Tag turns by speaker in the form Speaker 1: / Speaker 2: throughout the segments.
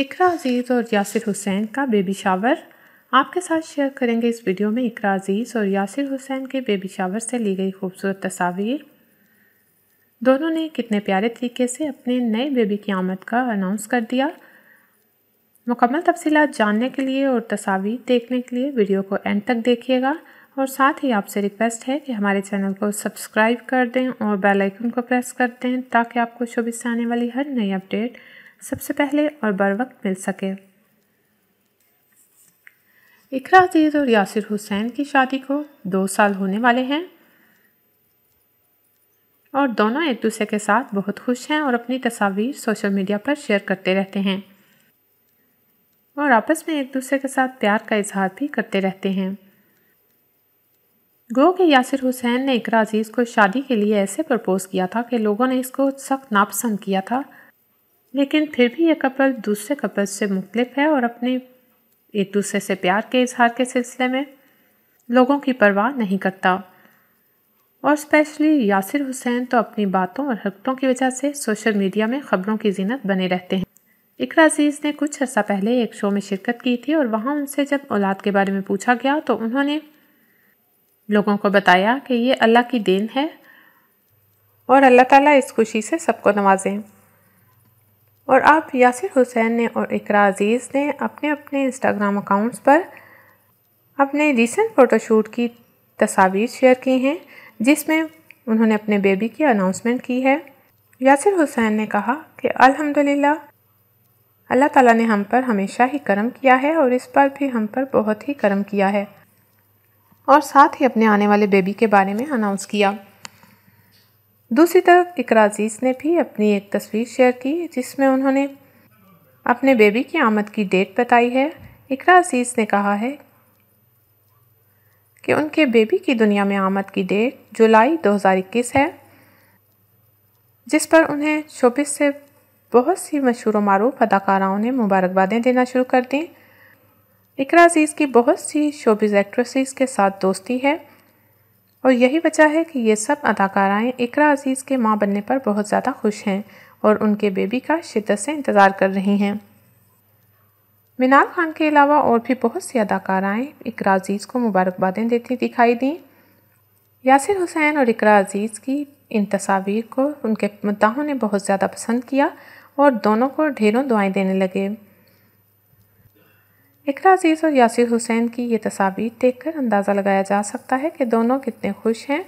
Speaker 1: इकरा अजीज़ और यासिर हुसैन का baby shower आपके साथ शेयर करेंगे इस वीडियो में इकरा अजीज़ और यासिर हुसैन के बेबी शावर से ली गई खूबसूरत तस्वीर दोनों ने कितने प्यारे तरीके से अपने नए बेबी की आमद का अनाउंस कर दिया मुकम्मल तफसीत जानने के लिए और तस्वीर देखने के लिए वीडियो को एंड तक देखिएगा और साथ ही आपसे रिक्वेस्ट है कि हमारे चैनल को सब्सक्राइब कर दें और बेल आइकन को प्रेस कर दें ताकि आपको शोबिस से आने वाली हर नई अपडेट सबसे पहले और बर वक्त मिल सके इकरा अजीज़ और यासिर हुसैन की शादी को दो साल होने वाले हैं और दोनों एक दूसरे के साथ बहुत खुश हैं और अपनी तस्वीर सोशल मीडिया पर शेयर करते रहते हैं और आपस में एक दूसरे के साथ प्यार का इजहार भी करते रहते हैं गो के यासिर हुसैन ने इकरा अजीज़ को शादी के लिए ऐसे प्रपोज़ किया था कि लोगों ने इसको सख्त नापसंद किया था लेकिन फिर भी ये कपल दूसरे कपल से मुख्तफ है और अपने एक दूसरे से प्यार के इजहार के सिलसिले में लोगों की परवाह नहीं करता और स्पेशली यासिर हुसैन तो अपनी बातों और हरकतों की वजह से सोशल मीडिया में ख़बरों की जीनत बने रहते हैं इकरा अजीज़ ने कुछ अर्सा पहले एक शो में शिरकत की थी और वहाँ उनसे जब औलाद के बारे में पूछा गया तो उन्होंने लोगों को बताया कि ये अल्लाह की देन है और अल्लाह ताला इस खुशी से सबको नवाजें और आप यासिर हुसैन ने और इकरा अज़ीज़ ने अपने अपने इंस्टाग्राम अकाउंट्स पर अपने रिसेंट फ़ोटोशूट की तस्वीर शेयर की हैं जिसमें उन्होंने अपने बेबी की अनाउंसमेंट की है यासिर हुसैन ने कहा कि अल्हम्दुलिल्लाह अल्लाह ताला ने हम पर हमेशा ही करम किया है और इस पर भी हम पर बहुत ही करम किया है और साथ ही अपने आने वाले बेबी के बारे में अनाउंस किया दूसरी तरफ इकराजीज अजीज ने भी अपनी एक तस्वीर शेयर की जिसमें उन्होंने अपने बेबी की आमद की डेट बताई है इकराजीज अजीज ने कहा है कि उनके बेबी की दुनिया में आमद की डेट जुलाई 2021 है जिस पर उन्हें शोबिस से बहुत सी मशहूर मरूफ अदाकाराओं ने मुबारकबादें देना शुरू कर दी इकराजीज की बहुत सी शोबिस एक्ट्रेसेस के साथ दोस्ती है और यही वजह है कि ये सब अदाकाराएँ इकरा अजीज़ के माँ बनने पर बहुत ज़्यादा खुश हैं और उनके बेबी का शिद्दत से इंतज़ार कर रही हैं मीनार खान के अलावा और भी बहुत सी अदाकाराएँ इकरा अजीज़ को मुबारकबादें देती दिखाई दी यासिर हुसैन और इकरा अजीज़ की इन तस्वीर को उनके मद्दाहों ने बहुत ज़्यादा पसंद किया और दोनों को ढेरों दुआएं देने लगे इकरा अजीज़ और यासिर हुसैन की ये तस्वीर देखकर अंदाज़ा लगाया जा सकता है कि दोनों कितने खुश हैं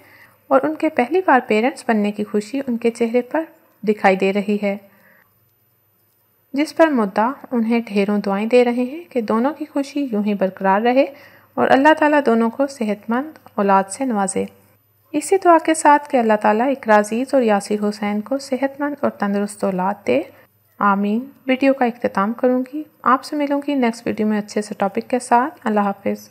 Speaker 1: और उनके पहली बार पेरेंट्स बनने की खुशी उनके चेहरे पर दिखाई दे रही है जिस पर मुद्दा उन्हें ढेरों दुआएं दे रहे हैं कि दोनों की खुशी यूं ही बरकरार रहे और अल्लाह ताला दोनों को सेहतमंद औलाद से नवाजे इसी दुआ के साथ कि अल्लाह ताला इकराजीज़ और यासिर हुसैन को सेहतमंद और तंदरुस्त औलाद दे आमीन वीडियो का अख्ताम करूँगी आपसे मिलूँगी नेक्स्ट वीडियो में अच्छे से टॉपिक के साथ अल्लाह हाफिज़